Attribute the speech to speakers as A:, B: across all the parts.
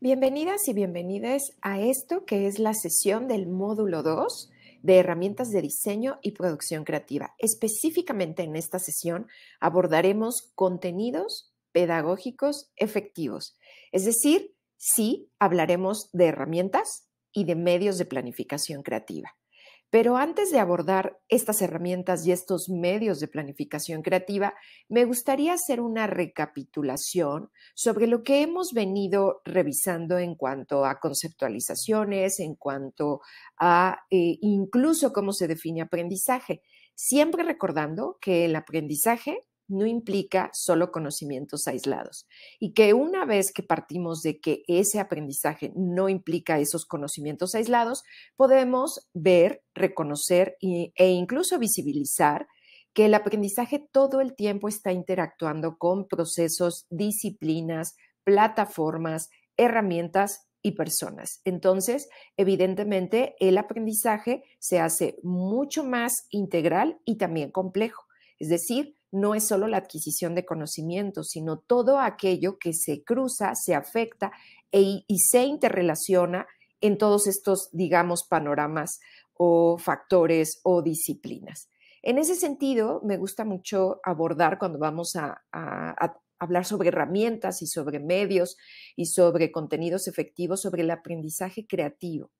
A: Bienvenidas y bienvenidas a esto que es la sesión del módulo 2 de herramientas de diseño y producción creativa. Específicamente en esta sesión abordaremos contenidos pedagógicos efectivos, es decir, sí hablaremos de herramientas y de medios de planificación creativa. Pero antes de abordar estas herramientas y estos medios de planificación creativa, me gustaría hacer una recapitulación sobre lo que hemos venido revisando en cuanto a conceptualizaciones, en cuanto a eh, incluso cómo se define aprendizaje, siempre recordando que el aprendizaje no implica solo conocimientos aislados y que una vez que partimos de que ese aprendizaje no implica esos conocimientos aislados, podemos ver, reconocer e incluso visibilizar que el aprendizaje todo el tiempo está interactuando con procesos, disciplinas, plataformas, herramientas y personas. Entonces, evidentemente, el aprendizaje se hace mucho más integral y también complejo. Es decir, no es solo la adquisición de conocimiento, sino todo aquello que se cruza, se afecta e, y se interrelaciona en todos estos, digamos, panoramas o factores o disciplinas. En ese sentido, me gusta mucho abordar cuando vamos a hablar sobre herramientas y sobre medios y sobre contenidos efectivos, sobre el aprendizaje creativo,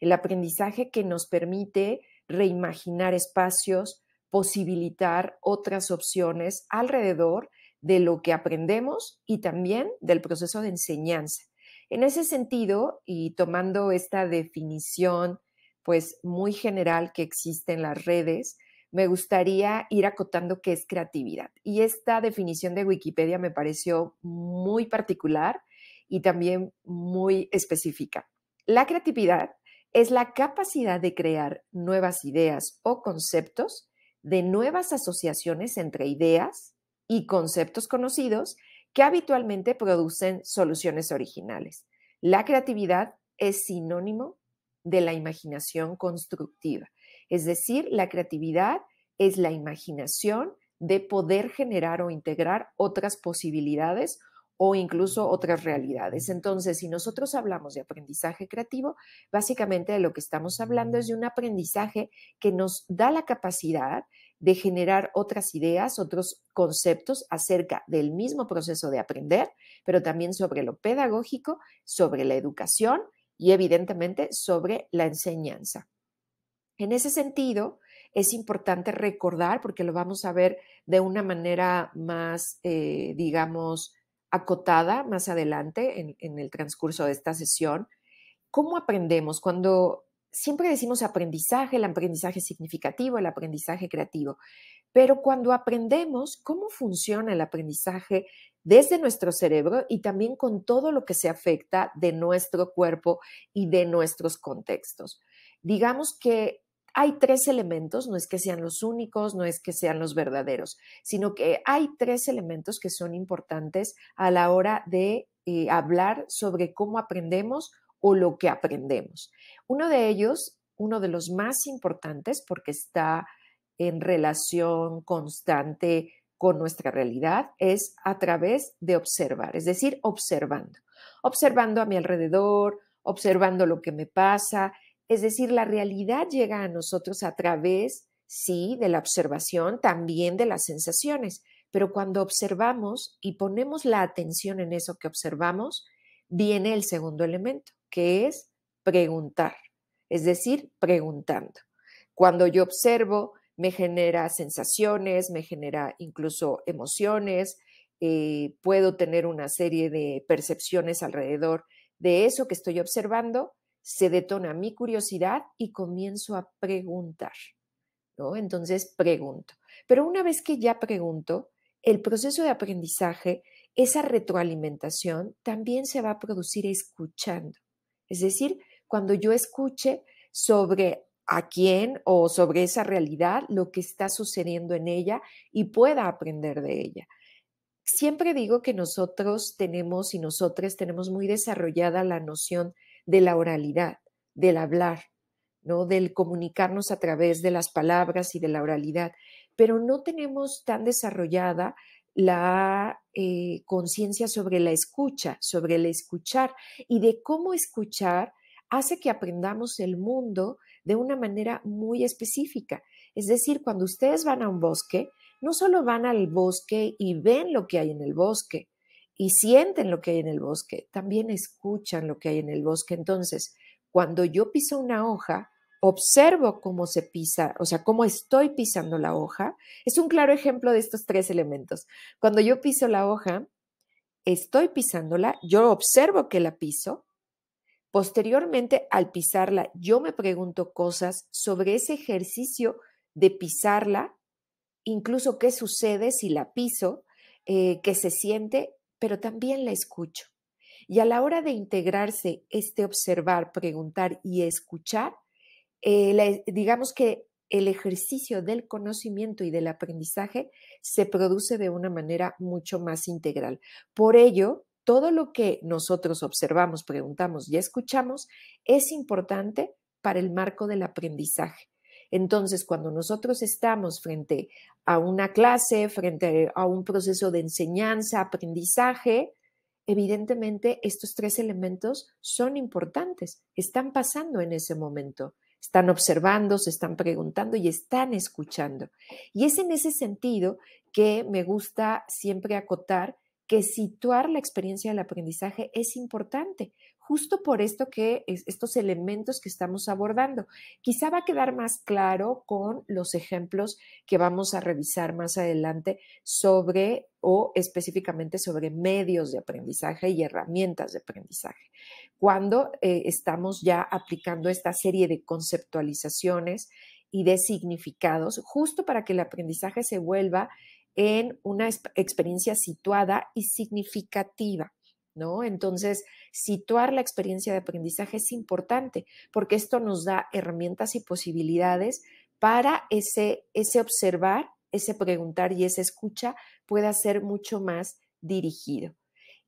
A: el aprendizaje que nos permite reimaginar espacios, posibilitar otras opciones alrededor de lo que aprendemos y también del proceso de enseñanza. En ese sentido, y tomando esta definición pues muy general que existe en las redes, me gustaría ir acotando qué es creatividad. Y esta definición de Wikipedia me pareció muy particular y también muy específica. La creatividad es la capacidad de crear nuevas ideas o conceptos de nuevas asociaciones entre ideas y conceptos conocidos que habitualmente producen soluciones originales. La creatividad es sinónimo de la imaginación constructiva, es decir, la creatividad es la imaginación de poder generar o integrar otras posibilidades o incluso otras realidades. Entonces, si nosotros hablamos de aprendizaje creativo, básicamente de lo que estamos hablando es de un aprendizaje que nos da la capacidad de generar otras ideas, otros conceptos acerca del mismo proceso de aprender, pero también sobre lo pedagógico, sobre la educación y evidentemente sobre la enseñanza. En ese sentido, es importante recordar, porque lo vamos a ver de una manera más, eh, digamos, acotada más adelante en, el transcurso de esta sesión. ¿Cómo aprendemos cuando siempre decimos aprendizaje, el aprendizaje significativo, el aprendizaje creativo? Pero cuando aprendemos cómo funciona el aprendizaje desde nuestro cerebro y también con todo lo que se afecta de nuestro cuerpo y de nuestros contextos. Digamos que hay tres elementos, no es que sean los únicos, no es que sean los verdaderos, sino que hay tres elementos que son importantes a la hora de eh, hablar sobre cómo aprendemos o lo que aprendemos. Uno de ellos, uno de los más importantes, porque está en relación constante con nuestra realidad, es a través de observar, es decir, observando. Observando a mi alrededor, observando lo que me pasa, es decir, la realidad llega a nosotros a través, sí, de la observación, también de las sensaciones, pero cuando observamos y ponemos la atención en eso que observamos, viene el segundo elemento, que es preguntar, es decir, preguntando. Cuando yo observo, me genera sensaciones, me genera incluso emociones, eh, puedo tener una serie de percepciones alrededor de eso que estoy observando se detona mi curiosidad y comienzo a preguntar, ¿no? Entonces pregunto. Pero una vez que ya pregunto, el proceso de aprendizaje, esa retroalimentación también se va a producir escuchando. Es decir, cuando yo escuche sobre a quién o sobre esa realidad, lo que está sucediendo en ella y pueda aprender de ella. Siempre digo que nosotros tenemos y nosotras tenemos muy desarrollada la noción de la oralidad, del hablar, ¿no? del comunicarnos a través de las palabras y de la oralidad, pero no tenemos tan desarrollada la eh, conciencia sobre la escucha, sobre el escuchar y de cómo escuchar hace que aprendamos el mundo de una manera muy específica. Es decir, cuando ustedes van a un bosque, no solo van al bosque y ven lo que hay en el bosque, y sienten lo que hay en el bosque, también escuchan lo que hay en el bosque. Entonces, cuando yo piso una hoja, observo cómo se pisa, o sea, cómo estoy pisando la hoja. Es un claro ejemplo de estos tres elementos. Cuando yo piso la hoja, estoy pisándola, yo observo que la piso. Posteriormente, al pisarla, yo me pregunto cosas sobre ese ejercicio de pisarla, incluso qué sucede si la piso, eh, qué se siente pero también la escucho. Y a la hora de integrarse este observar, preguntar y escuchar, eh, e, digamos que el ejercicio del conocimiento y del aprendizaje se produce de una manera mucho más integral. Por ello, todo lo que nosotros observamos, preguntamos y escuchamos es importante para el marco del aprendizaje. Entonces, cuando nosotros estamos frente a una clase, frente a un proceso de enseñanza, aprendizaje, evidentemente estos tres elementos son importantes, están pasando en ese momento, están observando, se están preguntando y están escuchando. Y es en ese sentido que me gusta siempre acotar que situar la experiencia del aprendizaje es importante, justo por esto que estos elementos que estamos abordando. Quizá va a quedar más claro con los ejemplos que vamos a revisar más adelante sobre o específicamente sobre medios de aprendizaje y herramientas de aprendizaje. Cuando eh, estamos ya aplicando esta serie de conceptualizaciones y de significados, justo para que el aprendizaje se vuelva en una experiencia situada y significativa. Entonces, situar la experiencia de aprendizaje es importante porque esto nos da herramientas y posibilidades para ese, ese observar, ese preguntar y ese escucha pueda ser mucho más dirigido.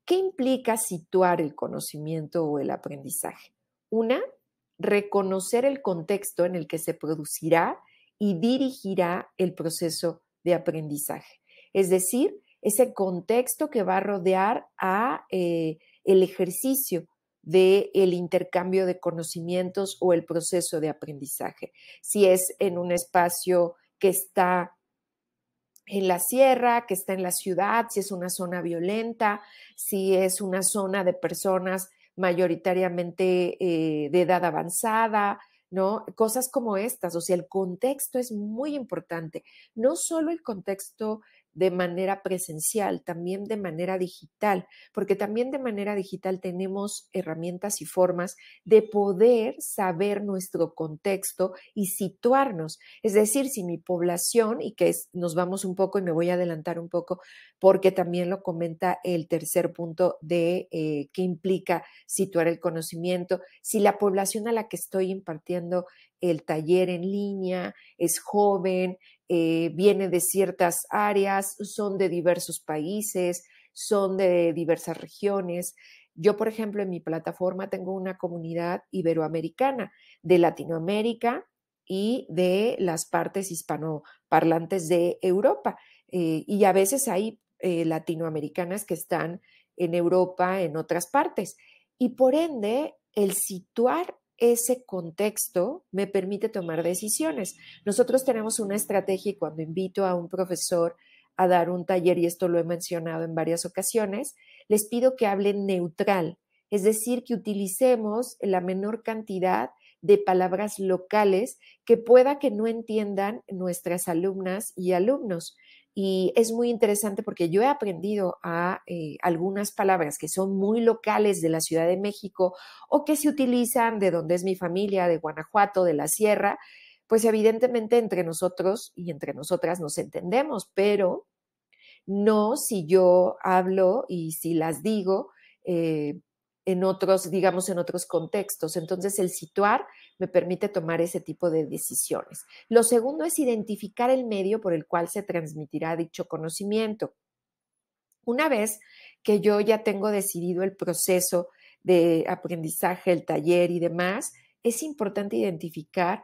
A: ¿Qué implica situar el conocimiento o el aprendizaje? Una, reconocer el contexto en el que se producirá y dirigirá el proceso de aprendizaje. Es decir, ese contexto que va a rodear a eh, el ejercicio del el intercambio de conocimientos o el proceso de aprendizaje. Si es en un espacio que está en la sierra, que está en la ciudad, si es una zona violenta, si es una zona de personas mayoritariamente eh, de edad avanzada, ¿no? Cosas como estas, o sea, el contexto es muy importante, no solo el contexto de manera presencial, también de manera digital, porque también de manera digital tenemos herramientas y formas de poder saber nuestro contexto y situarnos. Es decir, si mi población, y que nos vamos un poco y me voy a adelantar un poco, porque también lo comenta el tercer punto de que eh, qué implica situar el conocimiento, si la población a la que estoy impartiendo el taller en línea es joven, eh, viene de ciertas áreas, son de diversos países, son de diversas regiones. Yo, por ejemplo, en mi plataforma tengo una comunidad iberoamericana de Latinoamérica y de las partes hispanoparlantes de Europa. Eh, y a veces hay eh, latinoamericanas que están en Europa, en otras partes. Y por ende, el situar ese contexto me permite tomar decisiones. Nosotros tenemos una estrategia y cuando invito a un profesor a dar un taller, y esto lo he mencionado en varias ocasiones, les pido que hablen neutral, es decir, que utilicemos la menor cantidad de palabras locales que pueda que no entiendan nuestras alumnas y alumnos. Y es muy interesante porque yo he aprendido a eh, algunas palabras que son muy locales de la Ciudad de México o que se utilizan de donde es mi familia, de Guanajuato, de la Sierra, pues evidentemente entre nosotros y entre nosotras nos entendemos, pero no si yo hablo y si las digo eh, en otros, digamos, en otros contextos. Entonces, el situar me permite tomar ese tipo de decisiones. Lo segundo es identificar el medio por el cual se transmitirá dicho conocimiento. Una vez que yo ya tengo decidido el proceso de aprendizaje, el taller y demás, es importante identificar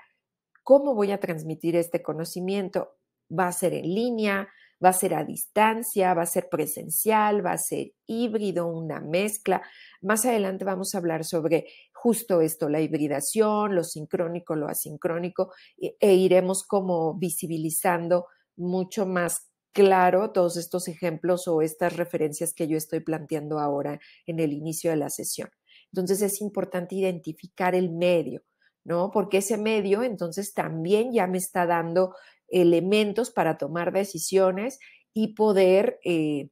A: cómo voy a transmitir este conocimiento. ¿Va a ser en línea? va a ser a distancia, va a ser presencial, va a ser híbrido, una mezcla. Más adelante vamos a hablar sobre justo esto, la hibridación, lo sincrónico, lo asincrónico, e, e, iremos como visibilizando mucho más claro todos estos ejemplos o estas referencias que yo estoy planteando ahora en el inicio de la sesión. Entonces es importante identificar el medio, ¿no? Porque ese medio entonces también ya me está dando elementos para tomar decisiones y poder, eh,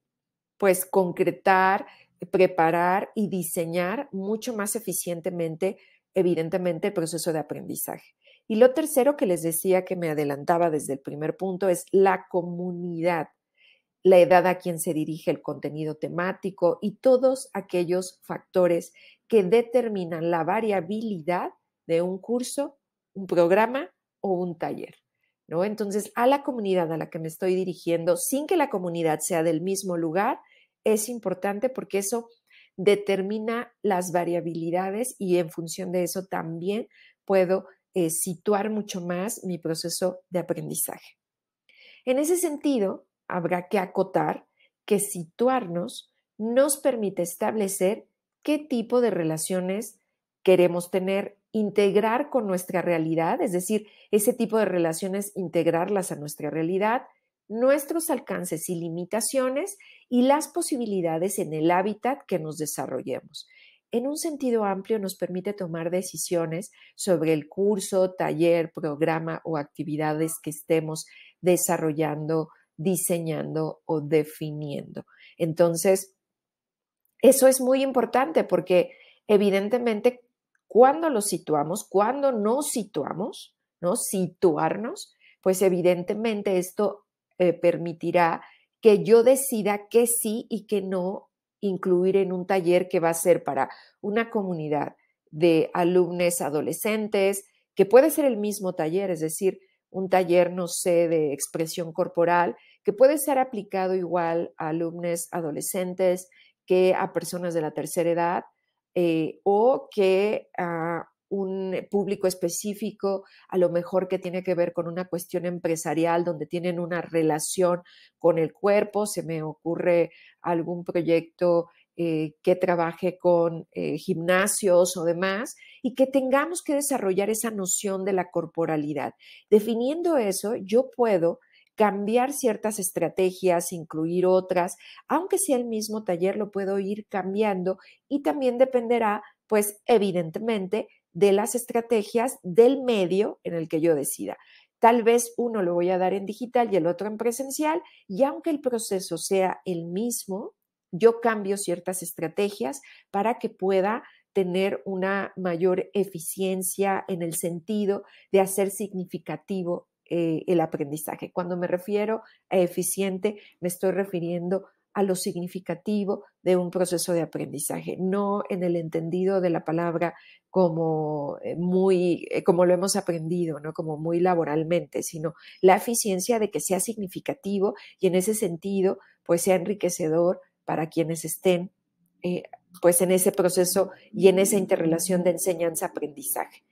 A: pues, concretar, preparar y diseñar mucho más eficientemente, evidentemente, el proceso de aprendizaje. Y lo tercero que les decía que me adelantaba desde el primer punto es la comunidad, la edad a quien se dirige el contenido temático y todos aquellos factores que determinan la variabilidad de un curso, un programa o un taller. Entonces, a la comunidad a la que me estoy dirigiendo, sin que la comunidad sea del mismo lugar, es importante porque eso determina las variabilidades y en función de eso también puedo eh, situar mucho más mi proceso de aprendizaje. En ese sentido, habrá que acotar que situarnos nos permite establecer qué tipo de relaciones queremos tener integrar con nuestra realidad, es decir, ese tipo de relaciones, integrarlas a nuestra realidad, nuestros alcances y limitaciones y las posibilidades en el hábitat que nos desarrollemos. En un sentido amplio nos permite tomar decisiones sobre el curso, taller, programa o actividades que estemos desarrollando, diseñando o definiendo. Entonces, eso es muy importante porque evidentemente cuando lo situamos, cuando no situamos, ¿no? Situarnos, pues evidentemente esto eh, permitirá que yo decida qué sí y qué no incluir en un taller que va a ser para una comunidad de alumnos adolescentes, que puede ser el mismo taller, es decir, un taller, no sé, de expresión corporal, que puede ser aplicado igual a alumnos adolescentes que a personas de la tercera edad, eh, o que un eh, público específico, a lo mejor que tiene que ver con una cuestión empresarial donde tienen una relación con el cuerpo, se me ocurre algún proyecto eh, que trabaje con gimnasios o demás, y que tengamos que desarrollar esa noción de la corporalidad. Definiendo eso, yo puedo cambiar ciertas estrategias, incluir otras, aunque sea el mismo taller, lo puedo ir cambiando y también dependerá, pues evidentemente, de las estrategias del medio en el que yo decida. Tal vez uno lo voy a dar en digital y el otro en presencial, y aunque el proceso sea el mismo, yo cambio ciertas estrategias para que pueda tener una mayor eficiencia en el sentido de hacer significativo eh, el aprendizaje. Cuando me refiero a eficiente, me estoy refiriendo a lo significativo de un proceso de aprendizaje, no en el entendido de la palabra como eh, muy eh, como lo hemos aprendido, no como muy laboralmente, sino la eficiencia de que sea significativo y en ese sentido pues sea enriquecedor para quienes estén pues en ese proceso y en esa interrelación de enseñanza-aprendizaje.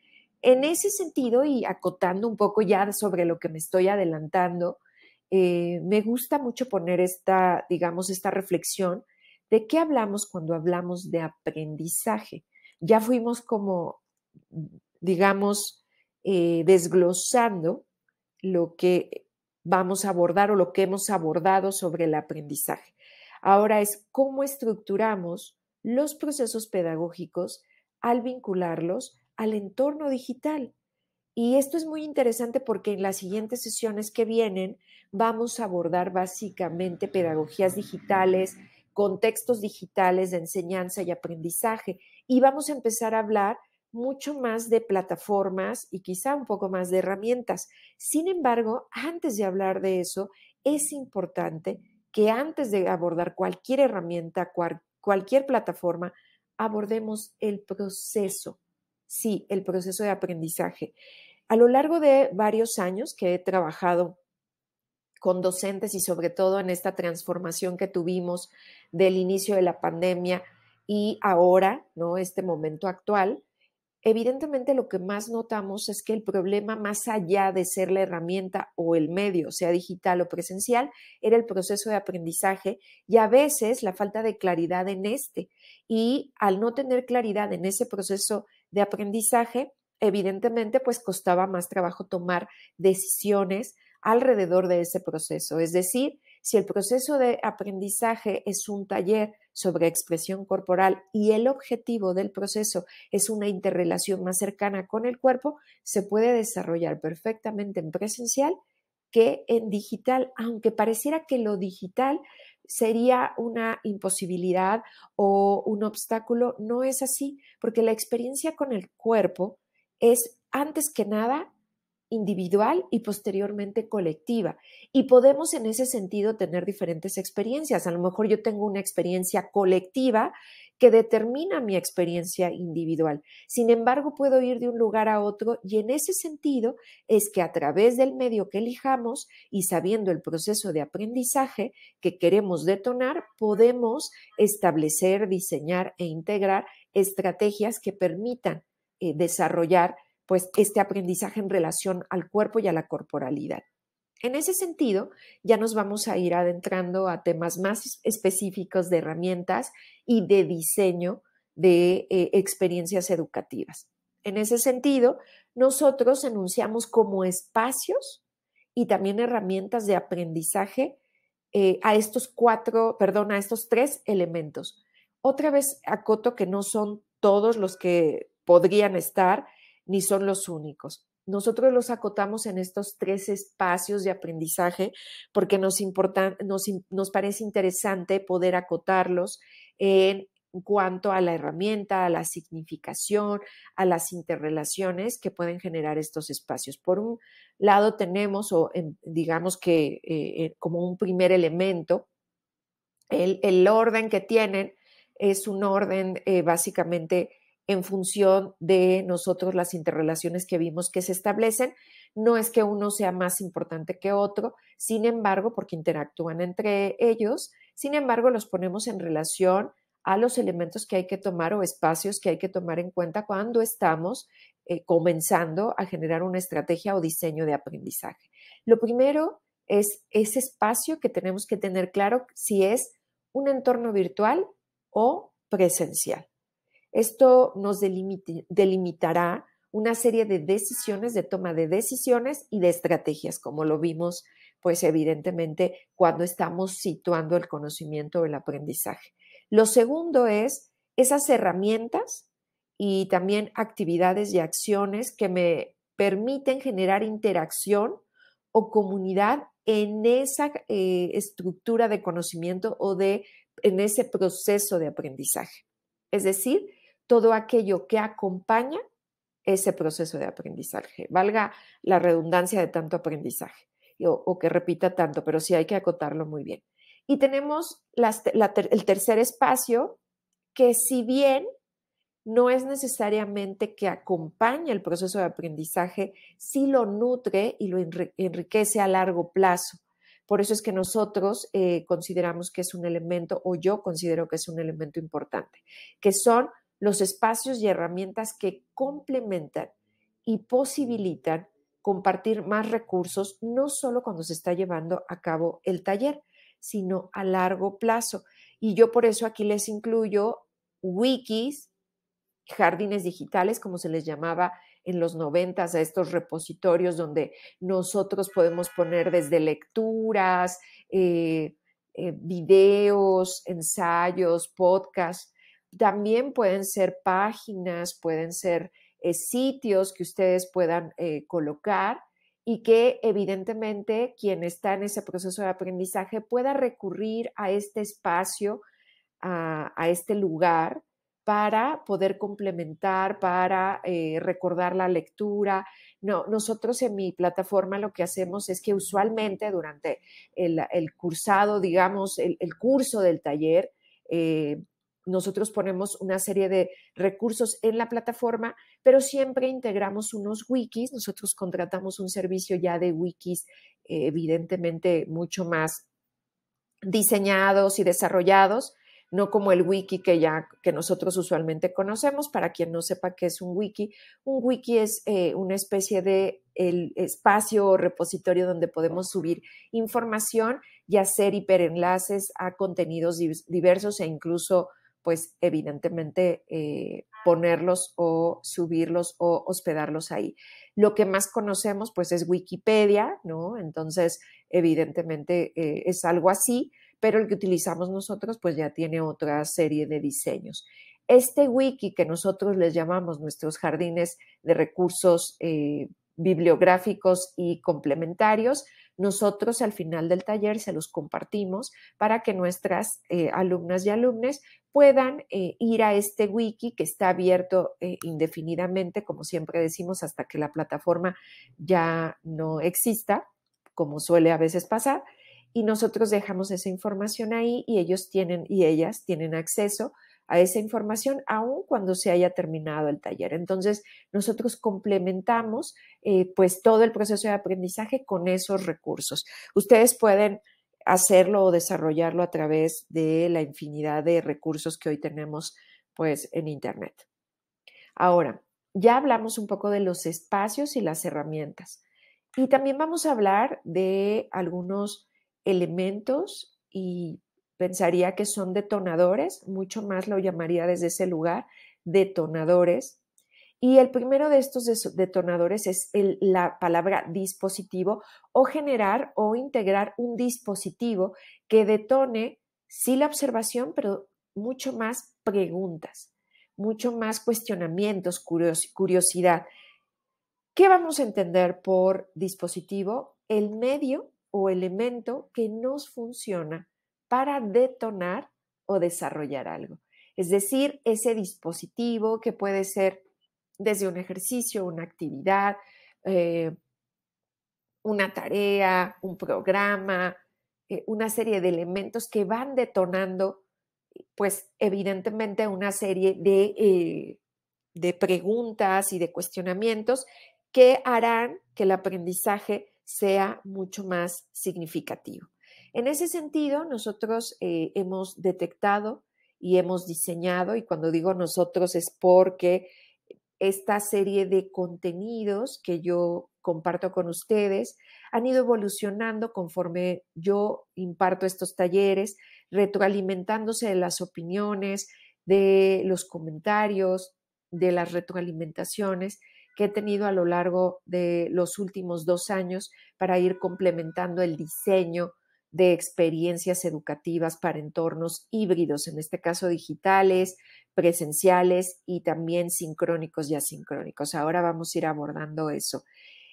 A: En ese sentido, y acotando un poco ya sobre lo que me estoy adelantando, eh, me gusta mucho poner esta, digamos, esta reflexión de qué hablamos cuando hablamos de aprendizaje. Ya fuimos como, digamos, eh, desglosando lo que vamos a abordar o lo que hemos abordado sobre el aprendizaje. Ahora es cómo estructuramos los procesos pedagógicos al vincularlos al entorno digital. Y esto es muy interesante porque en las siguientes sesiones que vienen vamos a abordar básicamente pedagogías digitales, contextos digitales de enseñanza y aprendizaje. Y vamos a empezar a hablar mucho más de plataformas y quizá un poco más de herramientas. Sin embargo, antes de hablar de eso, es importante que antes de abordar cualquier herramienta, cualquier plataforma, abordemos el proceso, Sí, el proceso de aprendizaje. A lo largo de varios años que he trabajado con docentes y sobre todo en esta transformación que tuvimos del inicio de la pandemia y ahora, ¿no? Este momento actual, evidentemente lo que más notamos es que el problema, más allá de ser la herramienta o el medio, sea digital o presencial, era el proceso de aprendizaje y a veces la falta de claridad en este. Y al no tener claridad en ese proceso de aprendizaje, evidentemente pues costaba más trabajo tomar decisiones alrededor de ese proceso. Es decir, si el proceso de aprendizaje es un taller sobre expresión corporal y el objetivo del proceso es una interrelación más cercana con el cuerpo, se puede desarrollar perfectamente en presencial que en digital, aunque pareciera que lo digital sería una imposibilidad o un obstáculo. No es así, porque la experiencia con el cuerpo es antes que nada individual y posteriormente colectiva. Y podemos en ese sentido tener diferentes experiencias. A lo mejor yo tengo una experiencia colectiva que determina mi experiencia individual. Sin embargo, puedo ir de un lugar a otro y en ese sentido es que a través del medio que elijamos y sabiendo el proceso de aprendizaje que queremos detonar, podemos establecer, diseñar e integrar estrategias que permitan eh, desarrollar pues este aprendizaje en relación al cuerpo y a la corporalidad. En ese sentido, ya nos vamos a ir adentrando a temas más específicos de herramientas y de diseño de eh, experiencias educativas. En ese sentido, nosotros enunciamos como espacios y también herramientas de aprendizaje eh, a estos cuatro, perdón, a estos tres elementos. Otra vez acoto que no son todos los que podrían estar, ni son los únicos. Nosotros los acotamos en estos tres espacios de aprendizaje porque nos, nos, parece interesante poder acotarlos en cuanto a la herramienta, a la significación, a las interrelaciones que pueden generar estos espacios. Por un lado tenemos, o digamos que eh, eh, como un primer elemento, el, orden que tienen es un orden eh, básicamente en función de nosotros las interrelaciones que vimos que se establecen. No es que uno sea más importante que otro, sin embargo, porque interactúan entre ellos, sin embargo, los ponemos en relación a los elementos que hay que tomar o espacios que hay que tomar en cuenta cuando estamos eh, comenzando a generar una estrategia o diseño de aprendizaje. Lo primero es ese espacio que tenemos que tener claro si es un entorno virtual o presencial. Esto nos delimitará una serie de decisiones, de toma de decisiones y de estrategias, como lo vimos, pues evidentemente, cuando estamos situando el conocimiento o el aprendizaje. Lo segundo es esas herramientas y también actividades y acciones que me permiten generar interacción o comunidad en esa eh, estructura de conocimiento o de, en ese proceso de aprendizaje. Es decir, todo aquello que acompaña ese proceso de aprendizaje, valga la redundancia de tanto aprendizaje o, que repita tanto, pero sí hay que acotarlo muy bien. Y tenemos el tercer espacio, que si bien no es necesariamente que acompañe el proceso de aprendizaje, sí lo nutre y lo enriquece a largo plazo. Por eso es que nosotros eh, consideramos que es un elemento, o yo considero que es un elemento importante, que son los espacios y herramientas que complementan y posibilitan compartir más recursos, no solo cuando se está llevando a cabo el taller, sino a largo plazo. Y yo por eso aquí les incluyo wikis, jardines digitales, como se les llamaba en los noventas, a estos repositorios donde nosotros podemos poner desde lecturas, eh, eh, videos, ensayos, podcasts, también pueden ser páginas, pueden ser eh, sitios que ustedes puedan eh, colocar y que evidentemente quien está en ese proceso de aprendizaje pueda recurrir a este espacio, a, este lugar para poder complementar, para eh, recordar la lectura. No, nosotros en mi plataforma lo que hacemos es que usualmente durante el, cursado, digamos, el, curso del taller, nosotros ponemos una serie de recursos en la plataforma, pero siempre integramos unos wikis. Nosotros contratamos un servicio ya de wikis, evidentemente, mucho más diseñados y desarrollados, no como el wiki que ya que nosotros usualmente conocemos. Para quien no sepa qué es un wiki, un wiki es eh, una especie de el espacio o repositorio donde podemos subir información y hacer hiperenlaces a contenidos diversos e incluso pues evidentemente eh, ponerlos o subirlos o hospedarlos ahí. Lo que más conocemos pues es Wikipedia, ¿no? Entonces, evidentemente eh, es algo así, pero el que utilizamos nosotros pues ya tiene otra serie de diseños. Este wiki que nosotros les llamamos nuestros jardines de recursos eh, bibliográficos y complementarios, nosotros al final del taller se los compartimos para que nuestras eh, alumnas y alumnes puedan eh, ir a este wiki que está abierto eh, indefinidamente, como siempre decimos, hasta que la plataforma ya no exista, como suele a veces pasar, y nosotros dejamos esa información ahí y ellos tienen y ellas tienen acceso a esa información aun cuando se haya terminado el taller. Entonces, nosotros complementamos eh, pues todo el proceso de aprendizaje con esos recursos. Ustedes pueden hacerlo o desarrollarlo a través de la infinidad de recursos que hoy tenemos pues en internet. Ahora, ya hablamos un poco de los espacios y las herramientas y también vamos a hablar de algunos elementos y pensaría que son detonadores, mucho más lo llamaría desde ese lugar, detonadores. Y el primero de estos detonadores es la palabra dispositivo o generar o integrar un dispositivo que detone, sí, la observación, pero mucho más preguntas, mucho más cuestionamientos, curiosidad. ¿Qué vamos a entender por dispositivo? El medio o elemento que nos funciona para detonar o desarrollar algo. Es decir, ese dispositivo que puede ser desde un ejercicio, una actividad, eh, una tarea, un programa, eh, una serie de elementos que van detonando, pues evidentemente una serie de, eh, de preguntas y de cuestionamientos que harán que el aprendizaje sea mucho más significativo. En ese sentido, nosotros eh, hemos detectado y hemos diseñado, y cuando digo nosotros es porque esta serie de contenidos que yo comparto con ustedes han ido evolucionando conforme yo imparto estos talleres, retroalimentándose de las opiniones, de los comentarios, de las retroalimentaciones que he tenido a lo largo de los últimos dos años para ir complementando el diseño de experiencias educativas para entornos híbridos, en este caso digitales, presenciales y también sincrónicos y asincrónicos. Ahora vamos a ir abordando eso.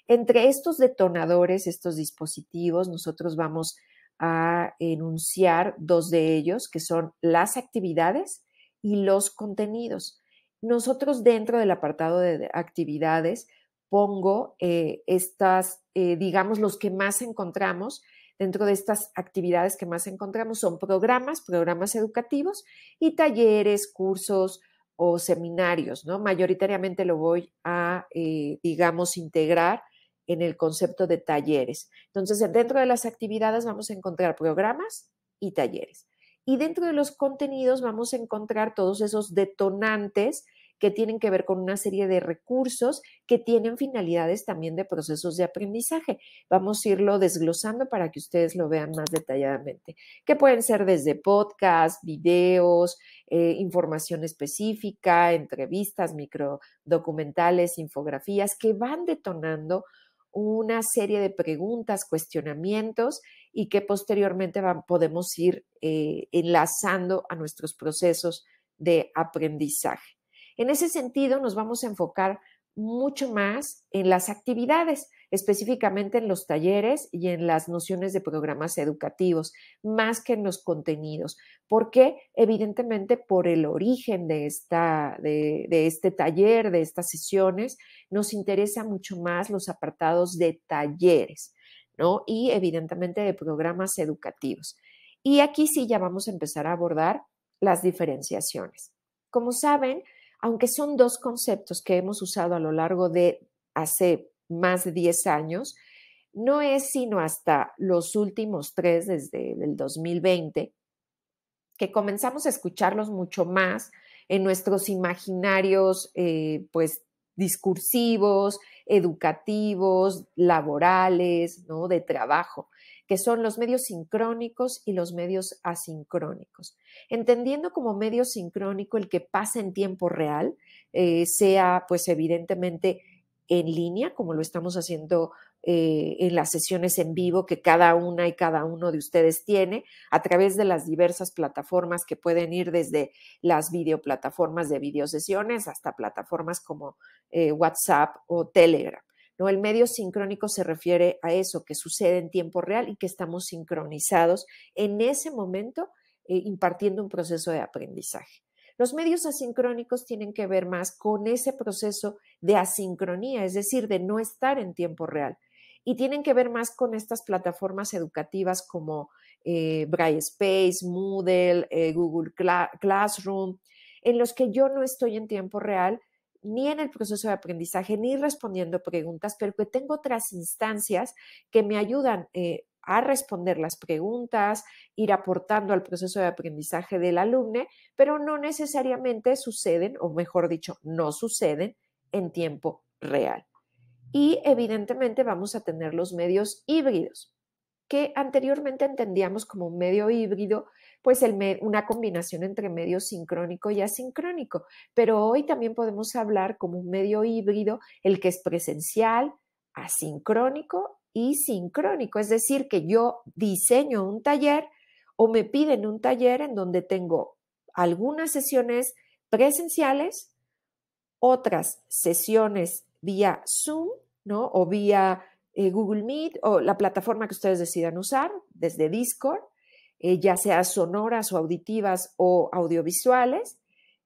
A: Entre estos detonadores, estos dispositivos, nosotros vamos a enunciar dos de ellos, que son las actividades y los contenidos. Nosotros dentro del apartado de actividades pongo eh, estas, eh, digamos, los que más encontramos dentro de estas actividades que más encontramos son programas, programas educativos y talleres, cursos o seminarios, ¿no? Mayoritariamente lo voy a, eh, digamos, integrar en el concepto de talleres. Entonces, dentro de las actividades vamos a encontrar programas y talleres. Y dentro de los contenidos vamos a encontrar todos esos detonantes que tienen que ver con una serie de recursos que tienen finalidades también de procesos de aprendizaje. Vamos a irlo desglosando para que ustedes lo vean más detalladamente, que pueden ser desde podcasts, videos, eh, información específica, entrevistas, microdocumentales, infografías, que van detonando una serie de preguntas, cuestionamientos y que posteriormente podemos ir eh, enlazando a nuestros procesos de aprendizaje. En ese sentido, nos vamos a enfocar mucho más en las actividades, específicamente en los talleres y en las nociones de programas educativos, más que en los contenidos, porque evidentemente por el origen de, esta, de, este taller, de estas sesiones, nos interesa mucho más los apartados de talleres, ¿no? Y evidentemente de programas educativos. Y aquí sí ya vamos a empezar a abordar las diferenciaciones. Como saben, aunque son dos conceptos que hemos usado a lo largo de hace más de 10 años, no es sino hasta los últimos tres, desde el 2020, que comenzamos a escucharlos mucho más en nuestros imaginarios, eh, pues, discursivos, educativos, laborales, ¿no? De trabajo que son los medios sincrónicos y los medios asincrónicos. Entendiendo como medio sincrónico el que pasa en tiempo real, eh, sea pues evidentemente en línea, como lo estamos haciendo eh, en las sesiones en vivo que cada una y cada uno de ustedes tiene, a través de las diversas plataformas que pueden ir desde las videoplataformas de videosesiones hasta plataformas como eh, WhatsApp o Telegram. El medio sincrónico se refiere a eso, que sucede en tiempo real y que estamos sincronizados en ese momento eh, impartiendo un proceso de aprendizaje. Los medios asincrónicos tienen que ver más con ese proceso de asincronía, es decir, de no estar en tiempo real. Y tienen que ver más con estas plataformas educativas como eh, Moodle, eh, Google Classroom, en los que yo no estoy en tiempo real, ni en el proceso de aprendizaje, ni respondiendo preguntas, pero que tengo otras instancias que me ayudan eh, a responder las preguntas, ir aportando al proceso de aprendizaje del alumno, pero no necesariamente suceden, o mejor dicho, no suceden en tiempo real. Y evidentemente vamos a tener los medios híbridos, que anteriormente entendíamos como un medio híbrido pues el una combinación entre medio sincrónico y asincrónico. Pero hoy también podemos hablar como un medio híbrido, el que es presencial, asincrónico y sincrónico. Es decir, que yo diseño un taller o me piden un taller en donde tengo algunas sesiones presenciales, otras sesiones vía Zoom, ¿no? O vía eh, Google Meet o la plataforma que ustedes decidan usar, desde Discord eh, ya sea sonoras o auditivas o audiovisuales,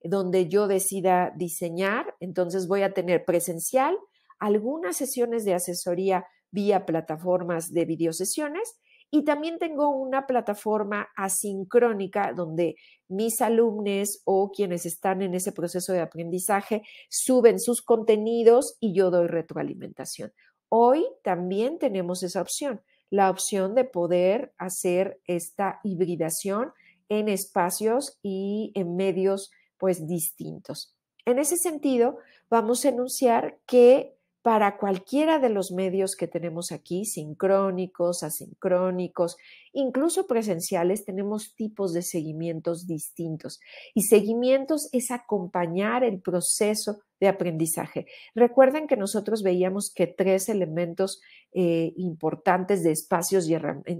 A: donde yo decida diseñar. Entonces voy a tener presencial, algunas sesiones de asesoría vía plataformas de videosesiones y también tengo una plataforma asincrónica donde mis alumnos o quienes están en ese proceso de aprendizaje suben sus contenidos y yo doy retroalimentación. Hoy también tenemos esa opción la opción de poder hacer esta hibridación en espacios y en medios pues distintos. En ese sentido, vamos a enunciar que para cualquiera de los medios que tenemos aquí, sincrónicos, asincrónicos, incluso presenciales, tenemos tipos de seguimientos distintos. Y seguimientos es acompañar el proceso de aprendizaje. Recuerden que nosotros veíamos que tres elementos eh, importantes de espacios y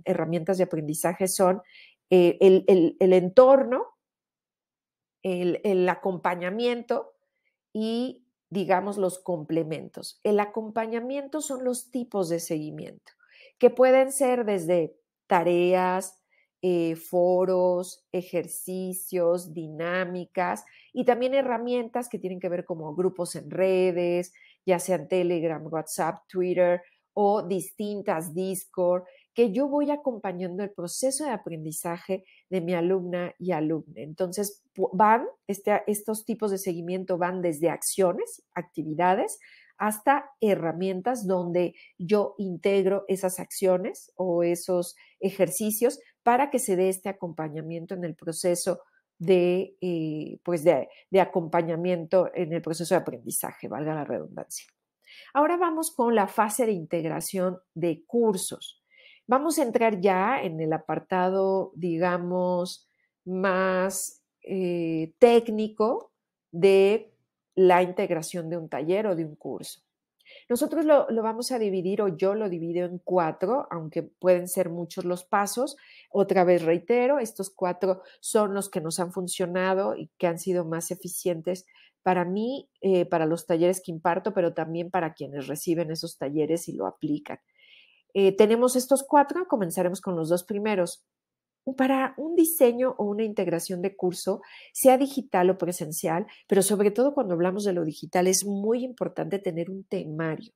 A: herramientas de aprendizaje son eh, el, entorno, el, el acompañamiento y digamos, los complementos. El acompañamiento son los tipos de seguimiento, que pueden ser desde tareas, eh, foros, ejercicios, dinámicas y también herramientas que tienen que ver como grupos en redes, ya sean Telegram, WhatsApp, Twitter o distintas Discord que yo voy acompañando el proceso de aprendizaje de mi alumna y alumna. Entonces, van, este, estos tipos de seguimiento van desde acciones, actividades, hasta herramientas donde yo integro esas acciones o esos ejercicios para que se dé este acompañamiento en el proceso de, eh, pues de acompañamiento en el proceso de aprendizaje, valga la redundancia. Ahora vamos con la fase de integración de cursos. Vamos a entrar ya en el apartado, digamos, más eh, técnico de la integración de un taller o de un curso. Nosotros lo, vamos a dividir o yo lo divido en cuatro, aunque pueden ser muchos los pasos. Otra vez reitero, estos cuatro son los que nos han funcionado y que han sido más eficientes para mí, eh, para los talleres que imparto, pero también para quienes reciben esos talleres y lo aplican. Eh, tenemos estos cuatro, comenzaremos con los dos primeros. Para un diseño o una integración de curso, sea digital o presencial, pero sobre todo cuando hablamos de lo digital, es muy importante tener un temario.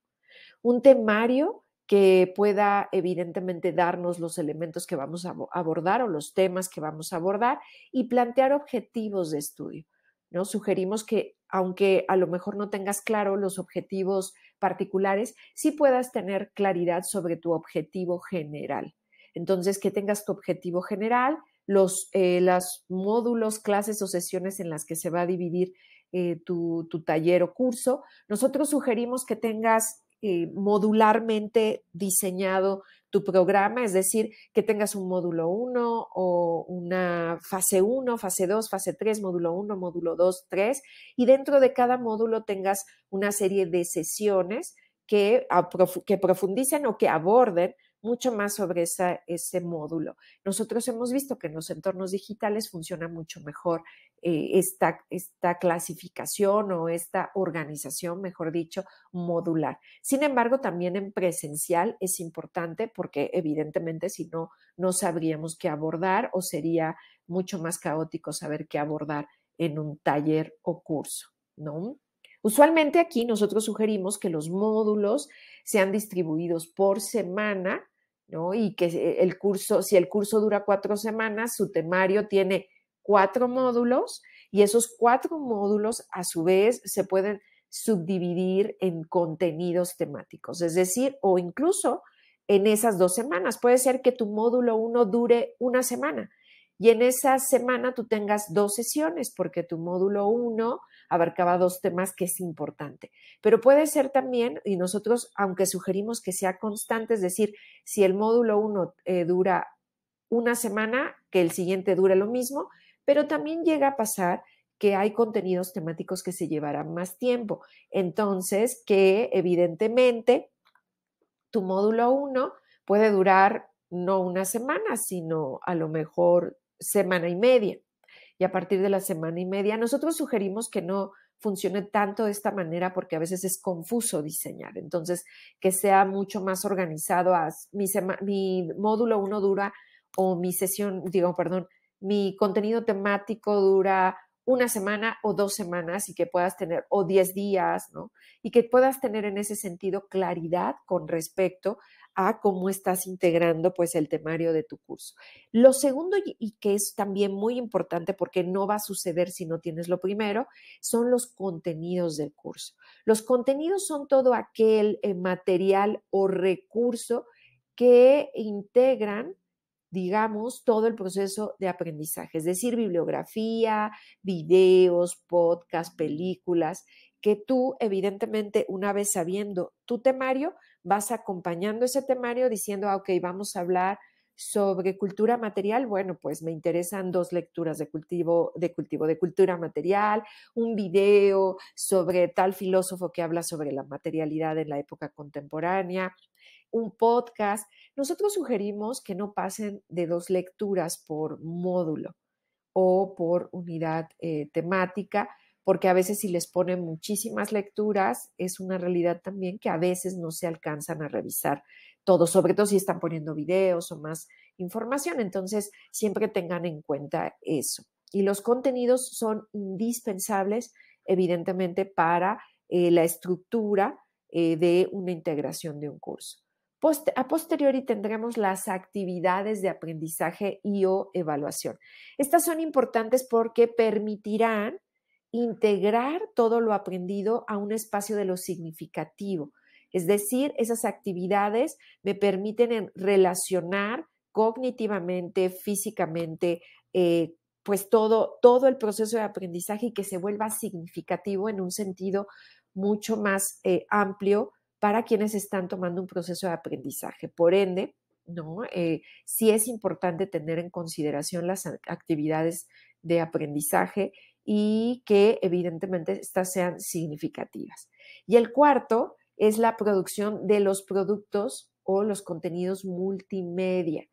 A: Un temario que pueda evidentemente darnos los elementos que vamos a abordar o los temas que vamos a abordar y plantear objetivos de estudio. ¿no? Sugerimos que aunque a lo mejor no tengas claro los objetivos particulares, sí puedas tener claridad sobre tu objetivo general. Entonces, que tengas tu objetivo general, los eh, módulos, clases o sesiones en las que se va a dividir eh, tu, tu, taller o curso. Nosotros sugerimos que tengas eh, modularmente diseñado tu programa, es decir, que tengas un módulo 1 o una fase 1, fase 2, fase 3, módulo 1, módulo 2, 3, y dentro de cada módulo tengas una serie de sesiones que profundicen o que aborden mucho más sobre ese módulo. Nosotros hemos visto que en los entornos digitales funciona mucho mejor eh, esta, clasificación o esta organización, mejor dicho, modular. Sin embargo, también en presencial es importante porque evidentemente si no, no sabríamos qué abordar o sería mucho más caótico saber qué abordar en un taller o curso, ¿no? Usualmente aquí nosotros sugerimos que los módulos sean distribuidos por semana y que el curso, si el curso dura cuatro semanas, su temario tiene cuatro módulos y esos cuatro módulos a su vez se pueden subdividir en contenidos temáticos, es decir, o incluso en esas dos semanas. Puede ser que tu módulo uno dure una semana y en esa semana tú tengas dos sesiones, porque tu módulo 1 abarcaba dos temas que es importante. Pero puede ser también, y nosotros, aunque sugerimos que sea constante, es decir, si el módulo 1 eh, dura una semana, que el siguiente dure lo mismo, pero también llega a pasar que hay contenidos temáticos que se llevarán más tiempo. Entonces, que evidentemente tu módulo 1 puede durar no una semana, sino a lo mejor semana y media. Y a partir de la semana y media, nosotros sugerimos que no funcione tanto de esta manera porque a veces es confuso diseñar. Entonces, que sea mucho más organizado. mi, módulo 1 dura o mi sesión, digo, perdón, mi contenido temático dura una semana o dos semanas y que puedas tener, o diez días, ¿no? Y que puedas tener en ese sentido claridad con respecto a cómo estás integrando pues el temario de tu curso. Lo segundo y que es también muy importante porque no va a suceder si no tienes lo primero, son los contenidos del curso. Los contenidos son todo aquel eh, material o recurso que integran digamos, todo el proceso de aprendizaje, es decir, bibliografía, videos, podcasts, películas, que tú, evidentemente, una vez sabiendo tu temario, vas acompañando ese temario diciendo, ah, ok, vamos a hablar sobre cultura material, bueno, pues me interesan dos lecturas de cultivo, de cultivo de cultura material, un video sobre tal filósofo que habla sobre la materialidad en la época contemporánea, un podcast. Nosotros sugerimos que no pasen de dos lecturas por módulo o por unidad eh, temática porque a veces si les ponen muchísimas lecturas, es una realidad también que a veces no se alcanzan a revisar todo, sobre todo si están poniendo videos o más información. Entonces, siempre tengan en cuenta eso. Y los contenidos son indispensables, evidentemente, para eh, la estructura eh, de una integración de un curso. a posteriori tendremos las actividades de aprendizaje y o evaluación. Estas son importantes porque permitirán integrar todo lo aprendido a un espacio de lo significativo. Es decir, esas actividades me permiten relacionar cognitivamente, físicamente, eh, pues todo, todo el proceso de aprendizaje y que se vuelva significativo en un sentido mucho más eh, amplio para quienes están tomando un proceso de aprendizaje. Por ende, ¿no? Eh, sí es importante tener en consideración las actividades de aprendizaje y que evidentemente estas sean significativas. Y el cuarto es la producción de los productos o los contenidos multimedia.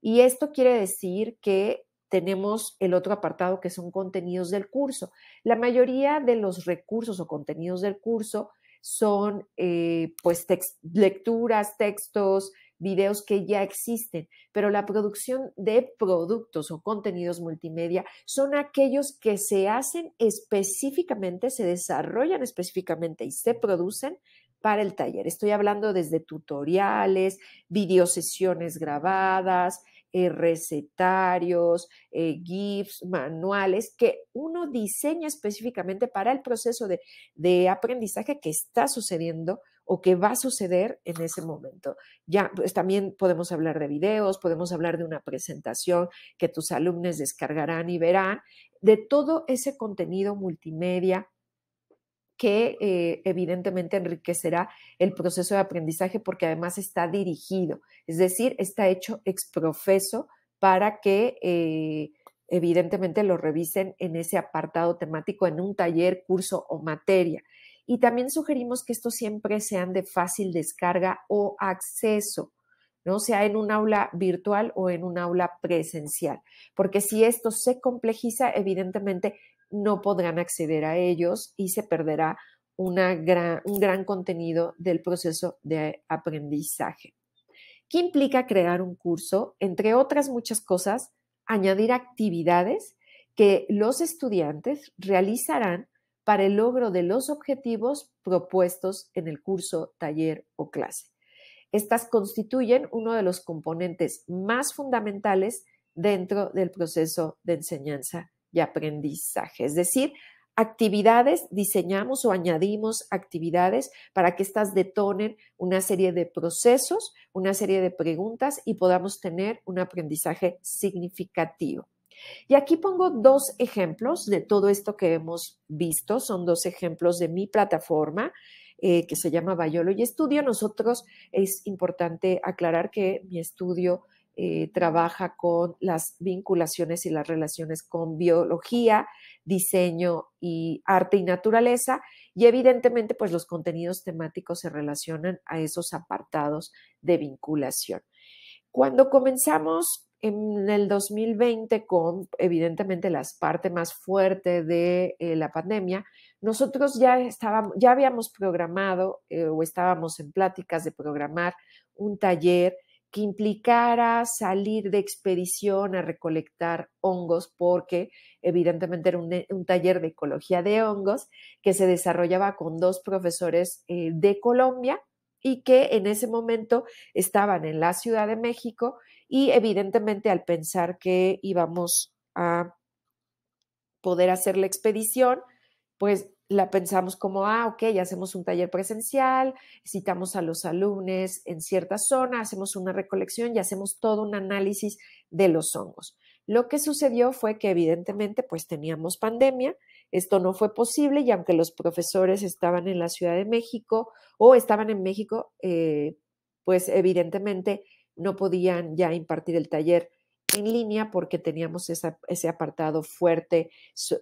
A: Y esto quiere decir que tenemos el otro apartado que son contenidos del curso. La mayoría de los recursos o contenidos del curso son eh, pues lecturas, textos, videos que ya existen, pero la producción de productos o contenidos multimedia son aquellos que se hacen específicamente, se desarrollan específicamente y se producen para el taller. Estoy hablando desde tutoriales, videosesiones sesiones grabadas, eh, recetarios, eh, GIFs, manuales que uno diseña específicamente para el proceso de, de aprendizaje que está sucediendo o que va a suceder en ese momento. Ya, pues, también podemos hablar de videos, podemos hablar de una presentación que tus alumnos descargarán y verán, de todo ese contenido multimedia que eh, evidentemente enriquecerá el proceso de aprendizaje porque además está dirigido, es decir, está hecho profeso para que eh, evidentemente lo revisen en ese apartado temático, en un taller, curso o materia. Y también sugerimos que estos siempre sean de fácil descarga o acceso, no sea en un aula virtual o en un aula presencial, porque si esto se complejiza, evidentemente no podrán acceder a ellos y se perderá un gran contenido del proceso de aprendizaje. ¿Qué implica crear un curso? Entre otras muchas cosas, añadir actividades que los estudiantes realizarán para el logro de los objetivos propuestos en el curso, taller o clase. Estas constituyen uno de los componentes más fundamentales dentro del proceso de enseñanza y aprendizaje, es decir, actividades, diseñamos o añadimos actividades para que estas detonen una serie de procesos, una serie de preguntas y podamos tener un aprendizaje significativo. Y aquí pongo dos ejemplos de todo esto que hemos visto. Son dos ejemplos de mi plataforma eh, que se llama Biology Studio. Nosotros es importante aclarar que mi estudio eh, trabaja con las vinculaciones y las relaciones con biología, diseño y arte y naturaleza. Y evidentemente, pues los contenidos temáticos se relacionan a esos apartados de vinculación. Cuando comenzamos en el 2020, con evidentemente la parte más fuerte de eh, la pandemia, nosotros ya, estábamos, ya habíamos programado eh, o estábamos en pláticas de programar un taller que implicara salir de expedición a recolectar hongos, porque evidentemente era un, taller de ecología de hongos que se desarrollaba con dos profesores eh, de Colombia y que en ese momento estaban en la Ciudad de México y evidentemente al pensar que íbamos a poder hacer la expedición, pues la pensamos como, ah, ok, hacemos un taller presencial, citamos a los alumnos en cierta zona, hacemos una recolección y hacemos todo un análisis de los hongos. Lo que sucedió fue que evidentemente pues teníamos pandemia, esto no fue posible y aunque los profesores estaban en la Ciudad de México o estaban en México, eh, pues evidentemente no podían ya impartir el taller en línea porque teníamos ese apartado fuerte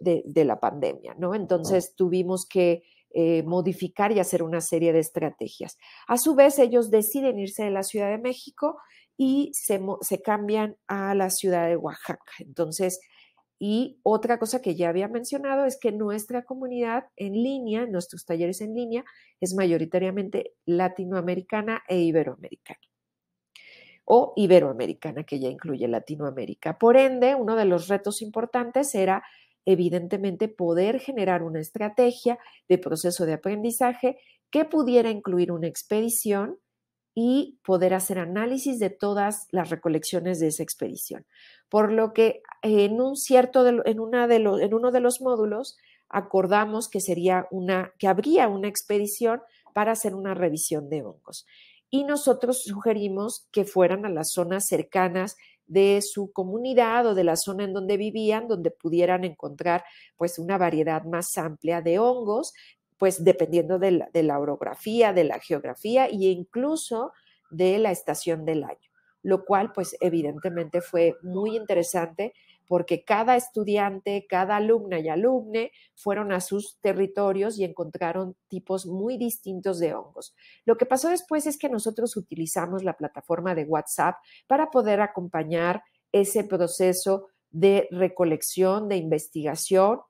A: de, la pandemia, ¿no? Entonces tuvimos que eh, modificar y hacer una serie de estrategias. A su vez, ellos deciden irse de la Ciudad de México y se cambian a la ciudad de Oaxaca. Entonces, y otra cosa que ya había mencionado es que nuestra comunidad en línea, nuestros talleres en línea, es mayoritariamente latinoamericana e iberoamericana o iberoamericana, que ya incluye Latinoamérica. Por ende, uno de los retos importantes era, evidentemente, poder generar una estrategia de proceso de aprendizaje que pudiera incluir una expedición y poder hacer análisis de todas las recolecciones de esa expedición. Por lo que en, un cierto en, uno de los módulos acordamos que, sería una, que habría una expedición para hacer una revisión de hongos y nosotros sugerimos que fueran a las zonas cercanas de su comunidad o de la zona en donde vivían, donde pudieran encontrar pues una variedad más amplia de hongos, pues dependiendo de la, de la orografía, de la geografía e incluso de la estación del año, lo cual pues evidentemente fue muy interesante porque cada estudiante, cada alumna y alumne fueron a sus territorios y encontraron tipos muy distintos de hongos. Lo que pasó después es que nosotros utilizamos la plataforma de WhatsApp para poder acompañar ese proceso de recolección, de investigación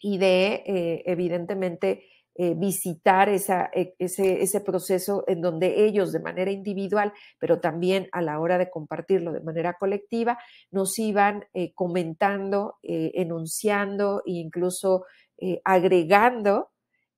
A: y de, eh, evidentemente, eh, visitar e, ese, proceso en donde ellos de manera individual, pero también a la hora de compartirlo de manera colectiva, nos iban eh, comentando, eh, enunciando e incluso agregando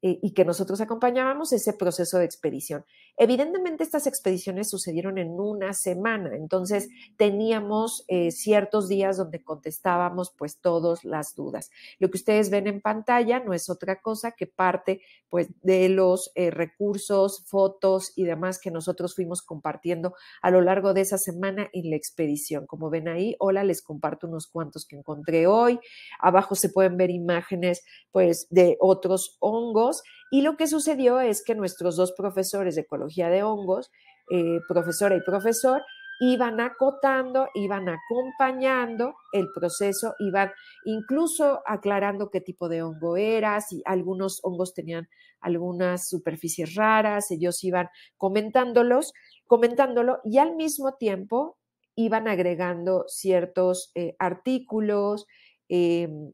A: y que nosotros acompañábamos ese proceso de expedición. Evidentemente estas expediciones sucedieron en una semana, entonces teníamos eh, ciertos días donde contestábamos pues todas las dudas. Lo que ustedes ven en pantalla no es otra cosa que parte pues de los eh, recursos, fotos y demás que nosotros fuimos compartiendo a lo largo de esa semana en la expedición. Como ven ahí, hola, les comparto unos cuantos que encontré hoy. Abajo se pueden ver imágenes pues de otros hongos y lo que sucedió es que nuestros dos profesores de ecología de hongos, eh, profesora y profesor, iban acotando, iban acompañando el proceso, iban incluso aclarando qué tipo de hongo era, si algunos hongos tenían algunas superficies raras, ellos iban comentándolos, comentándolo y al mismo tiempo iban agregando ciertos eh, artículos, em,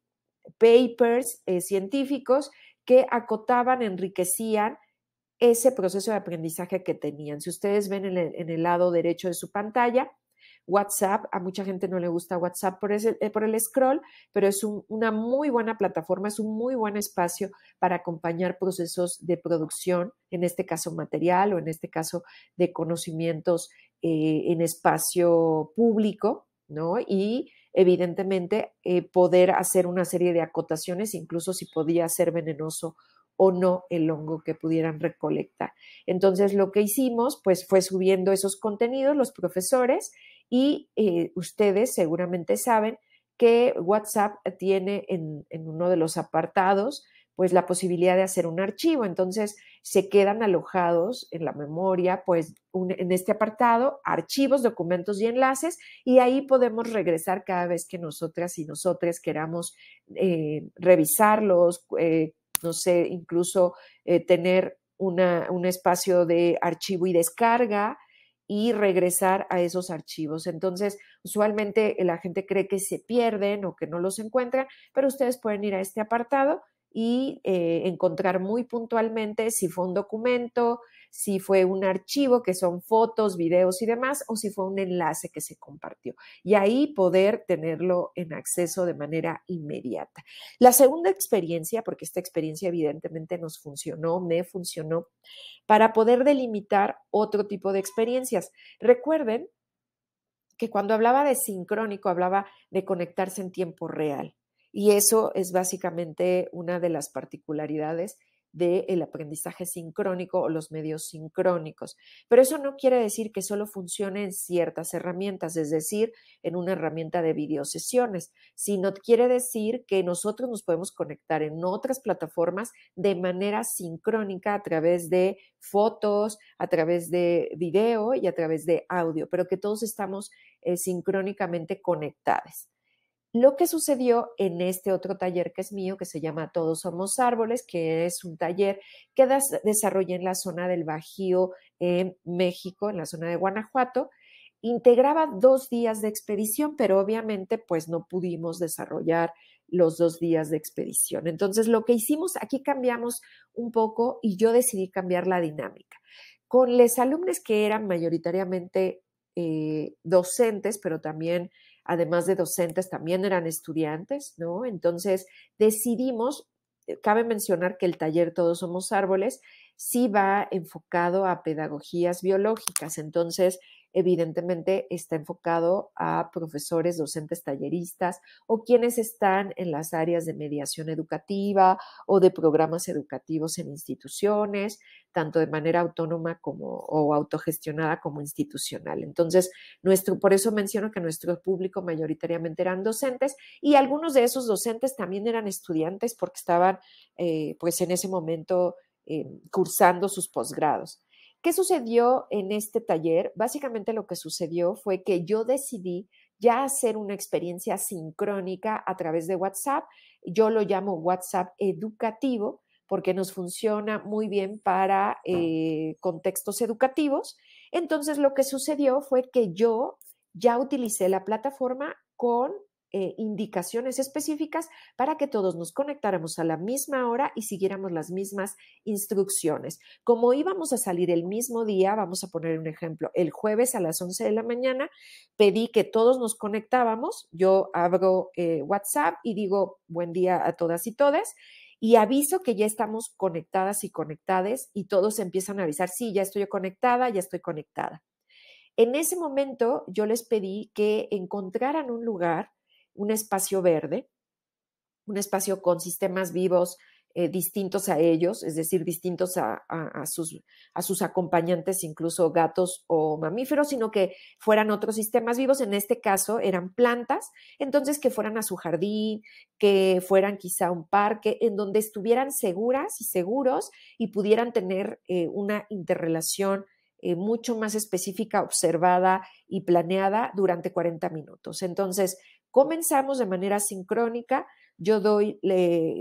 A: papers eh, científicos que acotaban, enriquecían ese proceso de aprendizaje que tenían. Si ustedes ven en el, lado derecho de su pantalla, WhatsApp, a mucha gente no le gusta WhatsApp por, ese, eh, por el scroll, pero es una muy buena plataforma, es un muy buen espacio para acompañar procesos de producción, en este caso material o en este caso de conocimientos eh, en espacio público, ¿no? Y evidentemente, eh, poder hacer una serie de acotaciones, incluso si podía ser venenoso o no el hongo que pudieran recolectar. Entonces, lo que hicimos, pues fue subiendo esos contenidos los profesores y eh, ustedes seguramente saben que WhatsApp tiene en uno de los apartados pues la posibilidad de hacer un archivo. Entonces se quedan alojados en la memoria, pues en este apartado, archivos, documentos y enlaces, y ahí podemos regresar cada vez que nosotras y nosotros queramos eh, revisarlos, eh, no sé, incluso eh, tener un espacio de archivo y descarga y regresar a esos archivos. Entonces, usualmente la gente cree que se pierden o que no los encuentran, pero ustedes pueden ir a este apartado y eh, encontrar muy puntualmente si fue un documento, si fue un archivo, que son fotos, videos y demás, o si fue un enlace que se compartió. Y ahí poder tenerlo en acceso de manera inmediata. La segunda experiencia, porque esta experiencia evidentemente nos funcionó, me funcionó, para poder delimitar otro tipo de experiencias. Recuerden que cuando hablaba de sincrónico, hablaba de conectarse en tiempo real. Y eso es básicamente una de las particularidades del aprendizaje sincrónico o los medios sincrónicos. Pero eso no quiere decir que solo funcione en ciertas herramientas, es decir, en una herramienta de sesiones, sino quiere decir que nosotros nos podemos conectar en otras plataformas de manera sincrónica a través de fotos, a través de video y a través de audio, pero que todos estamos eh, sincrónicamente conectados. Lo que sucedió en este otro taller que es mío, que se llama Todos Somos Árboles, que es un taller que desarrollé en la zona del Bajío, en México, en la zona de Guanajuato, integraba dos días de expedición, pero obviamente pues no pudimos desarrollar los dos días de expedición. Entonces lo que hicimos aquí cambiamos un poco y yo decidí cambiar la dinámica. Con los alumnos que eran mayoritariamente eh, docentes, pero también además de docentes, también eran estudiantes, ¿no? Entonces decidimos, eh, cabe mencionar que el taller Todos Somos Árboles sí va enfocado a pedagogías biológicas, entonces evidentemente está enfocado a profesores, docentes, talleristas o quienes están en las áreas de mediación educativa o de programas educativos en instituciones, tanto de manera autónoma como o autogestionada como institucional. Entonces, nuestro, por eso menciono que nuestro público mayoritariamente eran docentes y algunos de esos docentes también eran estudiantes porque estaban eh, pues en ese momento eh, cursando sus posgrados. ¿Qué sucedió en este taller? Básicamente lo que sucedió fue que yo decidí ya hacer una experiencia sincrónica a través de WhatsApp. Yo lo llamo WhatsApp educativo porque nos funciona muy bien para eh, contextos educativos. Entonces lo que sucedió fue que yo ya utilicé la plataforma con eh, indicaciones específicas para que todos nos conectáramos a la misma hora y siguiéramos las mismas instrucciones. Como íbamos a salir el mismo día, vamos a poner un ejemplo, el jueves a las 11 de la mañana, pedí que todos nos conectábamos, yo abro eh, WhatsApp y digo buen día a todas y todas y aviso que ya estamos conectadas y conectadas y todos empiezan a avisar, sí, ya estoy conectada, ya estoy conectada. En ese momento yo les pedí que encontraran un lugar un espacio verde, un espacio con sistemas vivos eh, distintos a ellos, es decir, distintos a, sus, acompañantes, incluso gatos o mamíferos, sino que fueran otros sistemas vivos, en este caso eran plantas, entonces que fueran a su jardín, que fueran quizá a un parque, en donde estuvieran seguras y seguros y pudieran tener eh, una interrelación eh, mucho más específica, observada y planeada durante 40 minutos. Entonces, comenzamos de manera sincrónica, yo doy,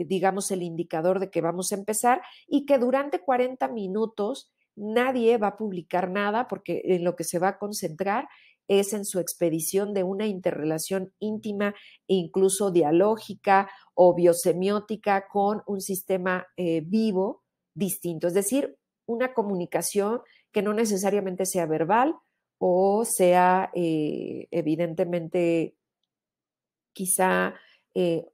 A: digamos, el indicador de que vamos a empezar y que durante 40 minutos nadie va a publicar nada porque en lo que se va a concentrar es en su expedición de una interrelación íntima e incluso dialógica o biosemiótica con un sistema eh, vivo distinto, es decir, una comunicación que no necesariamente sea verbal o sea eh, evidentemente quizá eh,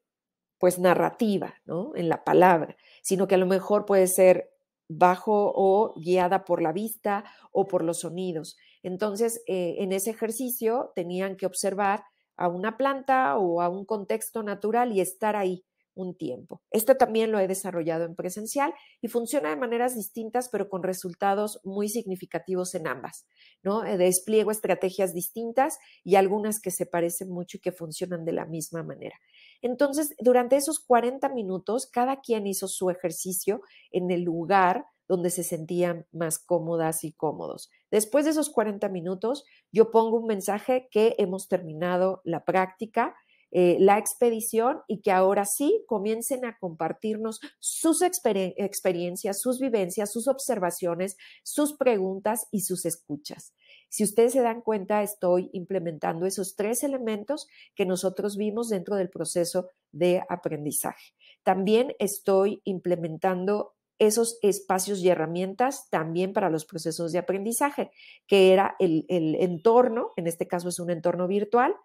A: pues narrativa, ¿no? En la palabra, sino que a lo mejor puede ser bajo o guiada por la vista o por los sonidos. Entonces, eh, en ese ejercicio tenían que observar a una planta o a un contexto natural y estar ahí, un tiempo. Este también lo he desarrollado en presencial y funciona de maneras distintas, pero con resultados muy significativos en ambas. ¿no? Eh, despliego estrategias distintas y algunas que se parecen mucho y que funcionan de la misma manera. Entonces, durante esos 40 minutos, cada quien hizo su ejercicio en el lugar donde se sentían más cómodas y cómodos. Después de esos 40 minutos, yo pongo un mensaje que hemos terminado la práctica eh, la expedición y que ahora sí comiencen a compartirnos sus experiencias, sus vivencias, sus observaciones, sus preguntas y sus escuchas. Si ustedes se dan cuenta, estoy implementando esos tres elementos que nosotros vimos dentro del proceso de aprendizaje. También estoy implementando esos espacios y herramientas también para los procesos de aprendizaje, que era el entorno, en este caso es un entorno virtual,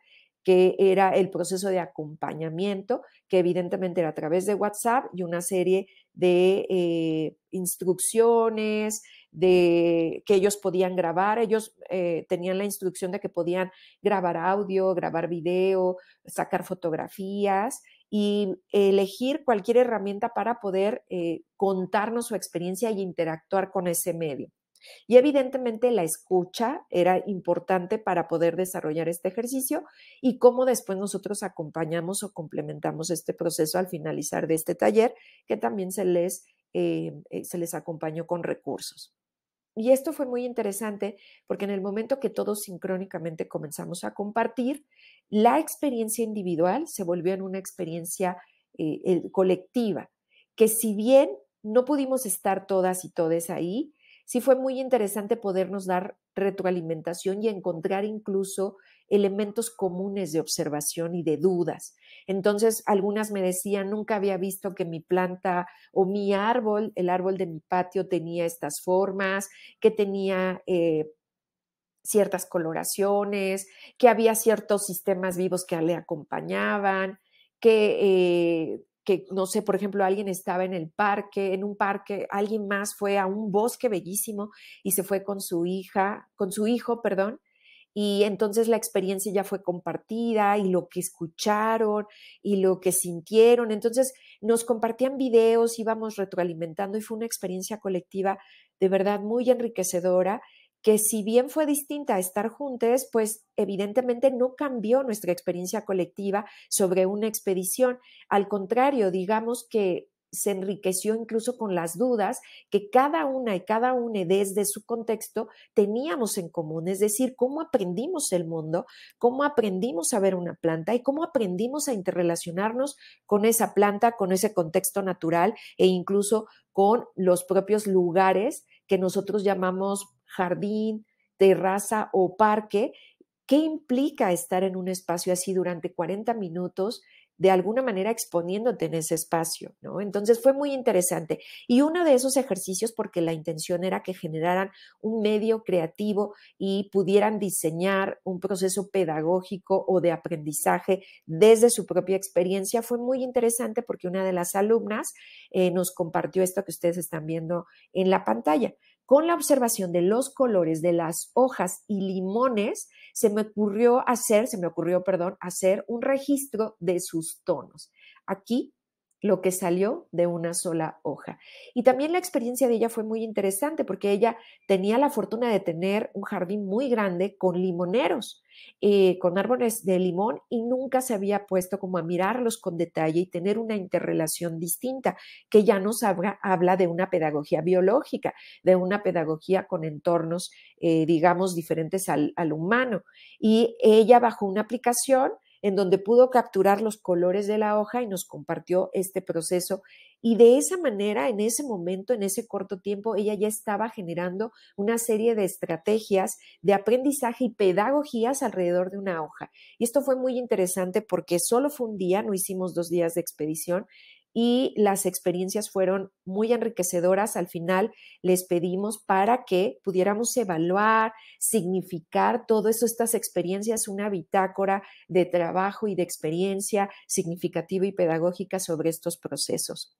A: que era el proceso de acompañamiento, que evidentemente era a través de WhatsApp y una serie de eh, instrucciones, de que ellos podían grabar, ellos eh, tenían la instrucción de que podían grabar audio, grabar video, sacar fotografías y elegir cualquier herramienta para poder eh, contarnos su experiencia y interactuar con ese medio. Y evidentemente la escucha era importante para poder desarrollar este ejercicio y cómo después nosotros acompañamos o complementamos este proceso al finalizar de este taller, que también se les, eh, eh, se les acompañó con recursos. Y esto fue muy interesante porque en el momento que todos sincrónicamente comenzamos a compartir, la experiencia individual se volvió en una experiencia eh, colectiva, que si bien no pudimos estar todas y todes ahí, sí fue muy interesante podernos dar retroalimentación y encontrar incluso elementos comunes de observación y de dudas. Entonces, algunas me decían, nunca había visto que mi planta o mi árbol, el árbol de mi patio tenía estas formas, que tenía... Eh, ciertas coloraciones, que había ciertos sistemas vivos que le acompañaban, que eh, que, no sé, por ejemplo, alguien estaba en el parque, en un parque, alguien más fue a un bosque bellísimo y se fue con su hija, con su hijo, perdón, y entonces la experiencia ya fue compartida y lo que escucharon y lo que sintieron. Entonces nos compartían videos, íbamos retroalimentando y fue una experiencia colectiva de verdad muy enriquecedora que si bien fue distinta a estar juntos, pues evidentemente no cambió nuestra experiencia colectiva sobre una expedición. Al contrario, digamos que se enriqueció incluso con las dudas que cada una y cada una desde su contexto teníamos en común, es decir, cómo aprendimos el mundo, cómo aprendimos a ver una planta y cómo aprendimos a interrelacionarnos con esa planta, con ese contexto natural e incluso con los propios lugares que nosotros llamamos jardín, terraza o parque, ¿qué implica estar en un espacio así durante 40 minutos de alguna manera exponiéndote en ese espacio, ¿no? Entonces fue muy interesante. Y uno de esos ejercicios, porque la intención era que generaran un medio creativo y pudieran diseñar un proceso pedagógico o de aprendizaje desde su propia experiencia, fue muy interesante porque una de las alumnas eh, nos compartió esto que ustedes están viendo en la pantalla con la observación de los colores de las hojas y limones, se me ocurrió hacer, se me ocurrió, perdón, hacer un registro de sus tonos. Aquí lo que salió de una sola hoja. Y también la experiencia de ella fue muy interesante porque ella tenía la fortuna de tener un jardín muy grande con limoneros. Eh, con árboles de limón y nunca se había puesto como a mirarlos con detalle y tener una interrelación distinta, que ya nos habla, de una pedagogía biológica, de una pedagogía con entornos, eh, digamos, diferentes al, al humano. Y ella bajo una aplicación en donde pudo capturar los colores de la hoja y nos compartió este proceso. Y de esa manera, en ese momento, en ese corto tiempo, ella ya estaba generando una serie de estrategias de aprendizaje y pedagogías alrededor de una hoja. Y esto fue muy interesante porque solo fue un día, no hicimos dos días de expedición, y las experiencias fueron muy enriquecedoras. Al final les pedimos para que pudiéramos evaluar, significar todo eso, estas experiencias, una bitácora de trabajo y de experiencia significativa y pedagógica sobre estos procesos.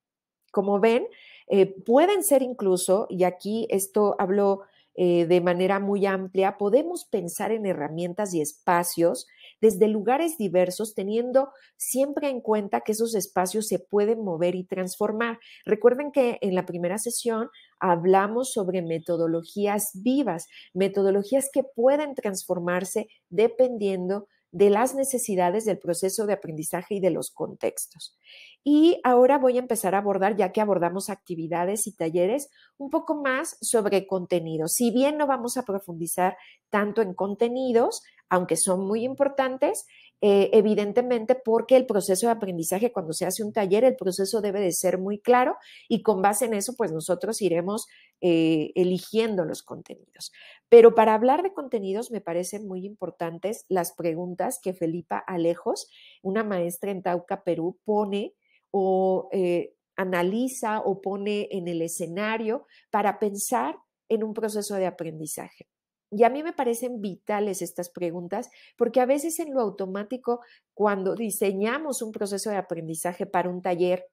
A: Como ven, eh, pueden ser incluso, y aquí esto hablo eh, de manera muy amplia, podemos pensar en herramientas y espacios desde lugares diversos, teniendo siempre en cuenta que esos espacios se pueden mover y transformar. Recuerden que en la primera sesión hablamos sobre metodologías vivas, metodologías que pueden transformarse dependiendo de las necesidades del proceso de aprendizaje y de los contextos. Y ahora voy a empezar a abordar, ya que abordamos actividades y talleres, un poco más sobre contenidos. Si bien no vamos a profundizar tanto en contenidos, aunque son muy importantes, eh, evidentemente porque el proceso de aprendizaje cuando se hace un taller, el proceso debe de ser muy claro y con base en eso, pues nosotros iremos eh, eligiendo los contenidos. Pero para hablar de contenidos me parecen muy importantes las preguntas que Felipa Alejos, una maestra en Tauca, Perú, pone o eh, analiza o pone en el escenario para pensar en un proceso de aprendizaje. Y a mí me parecen vitales estas preguntas porque a veces en lo automático, cuando diseñamos un proceso de aprendizaje para un taller,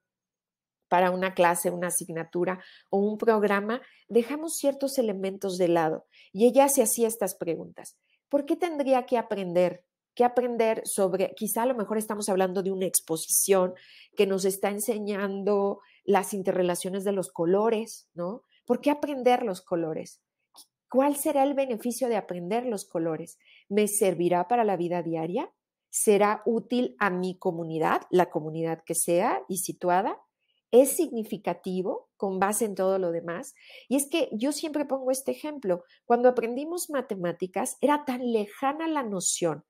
A: para una clase, una asignatura o un programa, dejamos ciertos elementos de lado. Y ella se hacía estas preguntas. ¿Por qué tendría que aprender? ¿Qué aprender sobre, quizá a lo mejor estamos hablando de una exposición que nos está enseñando las interrelaciones de los colores, ¿no? ¿Por qué aprender los colores? ¿Cuál será el beneficio de aprender los colores? ¿Me servirá para la vida diaria? ¿Será útil a mi comunidad, la comunidad que sea y situada? ¿Es significativo con base en todo lo demás? Y es que yo siempre pongo este ejemplo. Cuando aprendimos matemáticas, era tan lejana la noción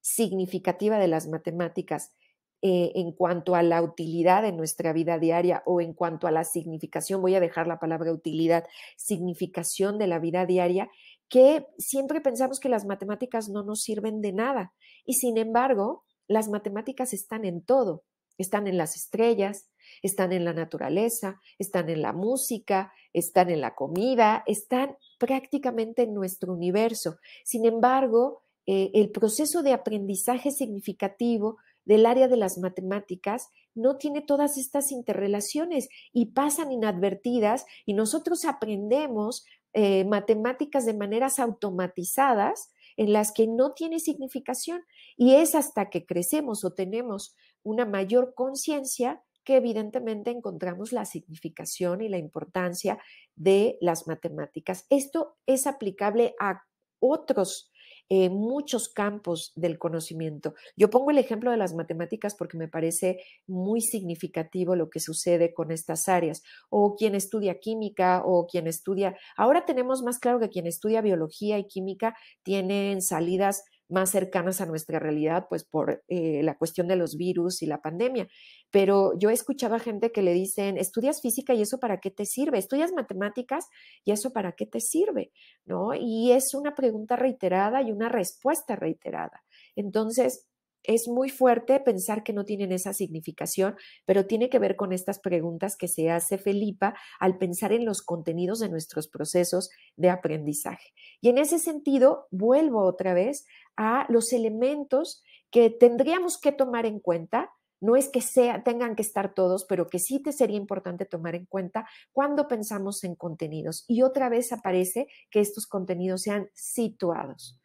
A: significativa de las matemáticas eh, en cuanto a la utilidad en nuestra vida diaria o en cuanto a la significación, voy a dejar la palabra utilidad, significación de la vida diaria, que siempre pensamos que las matemáticas no nos sirven de nada. Y sin embargo, las matemáticas están en todo, están en las estrellas, están en la naturaleza, están en la música, están en la comida, están prácticamente en nuestro universo. Sin embargo, eh, el proceso de aprendizaje significativo del área de las matemáticas no tiene todas estas interrelaciones y pasan inadvertidas y nosotros aprendemos eh, matemáticas de maneras automatizadas en las que no tiene significación y es hasta que crecemos o tenemos una mayor conciencia que evidentemente encontramos la significación y la importancia de las matemáticas. Esto es aplicable a otros en eh, muchos campos del conocimiento. Yo pongo el ejemplo de las matemáticas porque me parece muy significativo lo que sucede con estas áreas. O quien estudia química o quien estudia... Ahora tenemos más claro que quien estudia biología y química tienen salidas más cercanas a nuestra realidad, pues por eh, la cuestión de los virus y la pandemia. Pero yo escuchaba gente que le dicen, estudias física y eso para qué te sirve, estudias matemáticas y eso para qué te sirve, ¿no? Y es una pregunta reiterada y una respuesta reiterada. Entonces, es muy fuerte pensar que no tienen esa significación, pero tiene que ver con estas preguntas que se hace Felipa al pensar en los contenidos de nuestros procesos de aprendizaje. Y en ese sentido, vuelvo otra vez a los elementos que tendríamos que tomar en cuenta. No es que tengan que estar todos, pero que sí te sería importante tomar en cuenta cuando pensamos en contenidos. Y otra vez aparece que estos contenidos sean situados.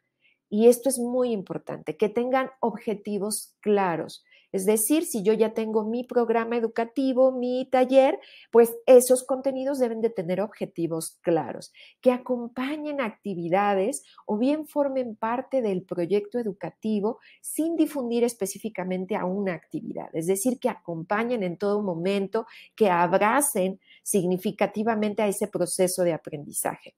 A: Y esto es muy importante, que tengan objetivos claros. Es decir, si yo ya tengo mi programa educativo, mi taller, pues esos contenidos deben de tener objetivos claros, que acompañen actividades o bien formen parte del proyecto educativo sin difundir específicamente a una actividad. Es decir, que acompañen en todo momento, que abracen significativamente a ese proceso de aprendizaje.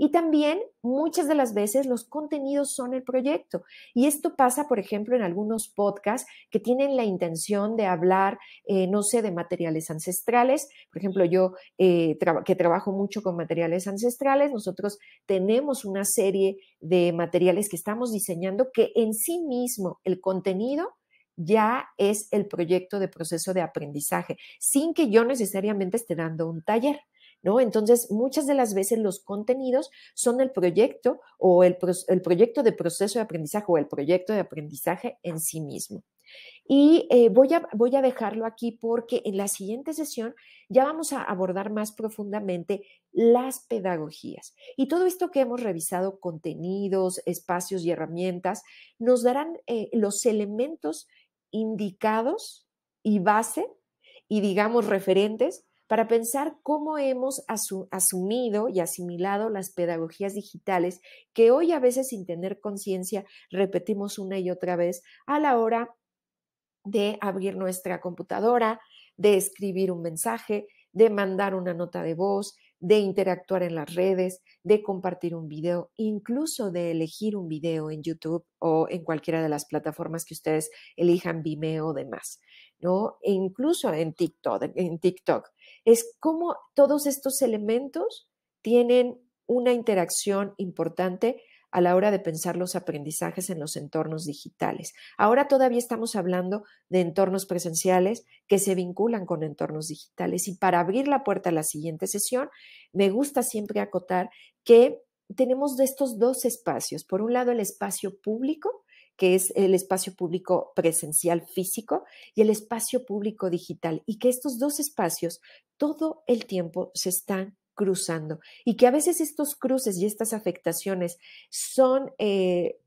A: Y también muchas de las veces los contenidos son el proyecto. Y esto pasa, por ejemplo, en algunos podcasts que tienen la intención de hablar, eh, no sé, de materiales ancestrales. Por ejemplo, yo eh, que trabajo mucho con materiales ancestrales, nosotros tenemos una serie de materiales que estamos diseñando que en sí mismo el contenido ya es el proyecto de proceso de aprendizaje, sin que yo necesariamente esté dando un taller. Entonces, muchas de las veces los contenidos son el proyecto o el, proyecto de proceso de aprendizaje o el proyecto de aprendizaje en sí mismo. Y eh, voy, a, voy a dejarlo aquí porque en la siguiente sesión ya vamos a abordar más profundamente las pedagogías. Y todo esto que hemos revisado, contenidos, espacios y herramientas, nos darán eh, los elementos indicados y base y digamos referentes para pensar cómo hemos asumido y asimilado las pedagogías digitales que hoy a veces sin tener conciencia repetimos una y otra vez a la hora de abrir nuestra computadora, de escribir un mensaje, de mandar una nota de voz, de interactuar en las redes, de compartir un video, incluso de elegir un video en YouTube o en cualquiera de las plataformas que ustedes elijan, Vimeo o demás, ¿no? E incluso en en TikTok es cómo todos estos elementos tienen una interacción importante a la hora de pensar los aprendizajes en los entornos digitales. Ahora todavía estamos hablando de entornos presenciales que se vinculan con entornos digitales y para abrir la puerta a la siguiente sesión, me gusta siempre acotar que tenemos de estos dos espacios. Por un lado, el espacio público, que es el espacio público presencial físico y el espacio público digital, y que estos dos espacios todo el tiempo se están cruzando y que a veces estos cruces y estas afectaciones son eh,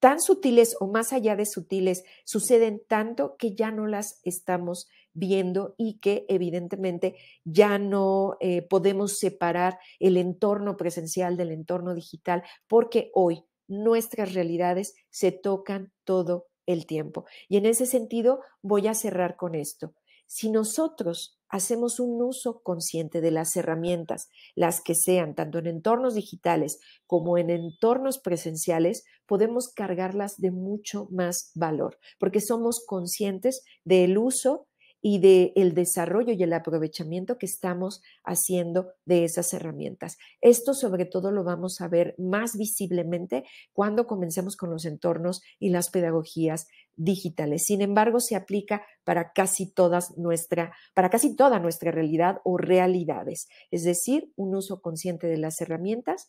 A: tan sutiles o más allá de sutiles, suceden tanto que ya no las estamos viendo y que evidentemente ya no eh, podemos separar el entorno presencial del entorno digital porque hoy nuestras realidades se tocan todo el tiempo. Y en ese sentido voy a cerrar con esto. Si nosotros hacemos un uso consciente de las herramientas, las que sean, tanto en entornos digitales como en entornos presenciales, podemos cargarlas de mucho más valor, porque somos conscientes del uso y del desarrollo y el aprovechamiento que estamos haciendo de esas herramientas. Esto sobre todo lo vamos a ver más visiblemente cuando comencemos con los entornos y las pedagogías digitales. Sin embargo, se aplica para casi, todas nuestra, para casi toda nuestra realidad o realidades, es decir, un uso consciente de las herramientas,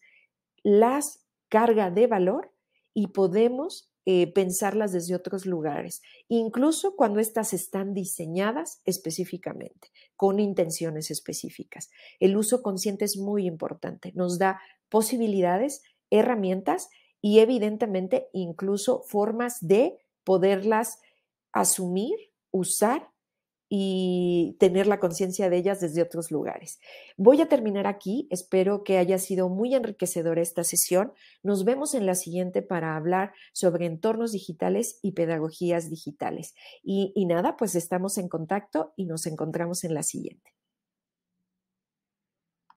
A: las carga de valor y podemos eh, pensarlas desde otros lugares, incluso cuando estas están diseñadas específicamente, con intenciones específicas. El uso consciente es muy importante, nos da posibilidades, herramientas y evidentemente incluso formas de poderlas asumir, usar y tener la conciencia de ellas desde otros lugares. Voy a terminar aquí, espero que haya sido muy enriquecedora esta sesión. Nos vemos en la siguiente para hablar sobre entornos digitales y pedagogías digitales. Y, nada, pues estamos en contacto y nos encontramos en la siguiente.